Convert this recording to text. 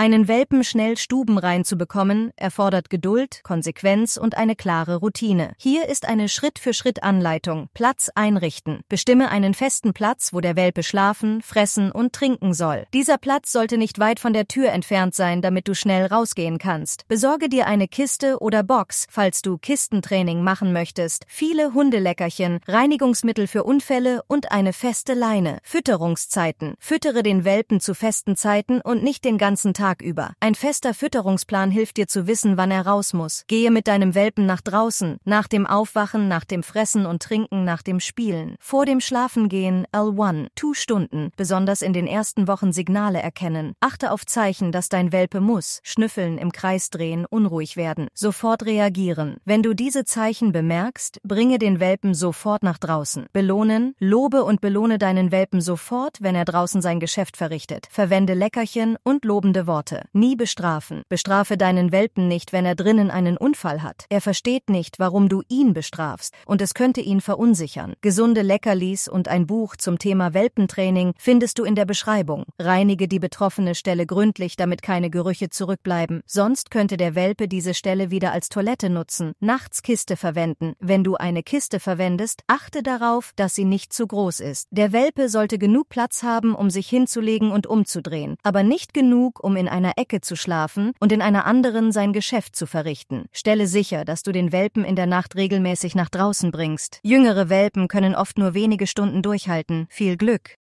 Einen Welpen schnell stubenrein zu bekommen, erfordert Geduld, Konsequenz und eine klare Routine. Hier ist eine Schritt-für-Schritt-Anleitung. Platz einrichten. Bestimme einen festen Platz, wo der Welpe schlafen, fressen und trinken soll. Dieser Platz sollte nicht weit von der Tür entfernt sein, damit du schnell rausgehen kannst. Besorge dir eine Kiste oder Box, falls du Kistentraining machen möchtest, viele Hundeleckerchen, Reinigungsmittel für Unfälle und eine feste Leine. Fütterungszeiten. Füttere den Welpen zu festen Zeiten und nicht den ganzen Tag Tag über. Ein fester Fütterungsplan hilft dir zu wissen, wann er raus muss. Gehe mit deinem Welpen nach draußen, nach dem Aufwachen, nach dem Fressen und Trinken, nach dem Spielen. Vor dem Schlafengehen L1, 2 Stunden, besonders in den ersten Wochen Signale erkennen. Achte auf Zeichen, dass dein Welpe muss, schnüffeln, im Kreis drehen, unruhig werden. Sofort reagieren. Wenn du diese Zeichen bemerkst, bringe den Welpen sofort nach draußen. Belohnen, lobe und belohne deinen Welpen sofort, wenn er draußen sein Geschäft verrichtet. Verwende Leckerchen und lobende Worte. Worte. Nie bestrafen. Bestrafe deinen Welpen nicht, wenn er drinnen einen Unfall hat. Er versteht nicht, warum du ihn bestrafst und es könnte ihn verunsichern. Gesunde Leckerlis und ein Buch zum Thema Welpentraining findest du in der Beschreibung. Reinige die betroffene Stelle gründlich, damit keine Gerüche zurückbleiben. Sonst könnte der Welpe diese Stelle wieder als Toilette nutzen. Nachts Kiste verwenden. Wenn du eine Kiste verwendest, achte darauf, dass sie nicht zu groß ist. Der Welpe sollte genug Platz haben, um sich hinzulegen und umzudrehen, aber nicht genug, um in einer Ecke zu schlafen und in einer anderen sein Geschäft zu verrichten. Stelle sicher, dass du den Welpen in der Nacht regelmäßig nach draußen bringst. Jüngere Welpen können oft nur wenige Stunden durchhalten. Viel Glück!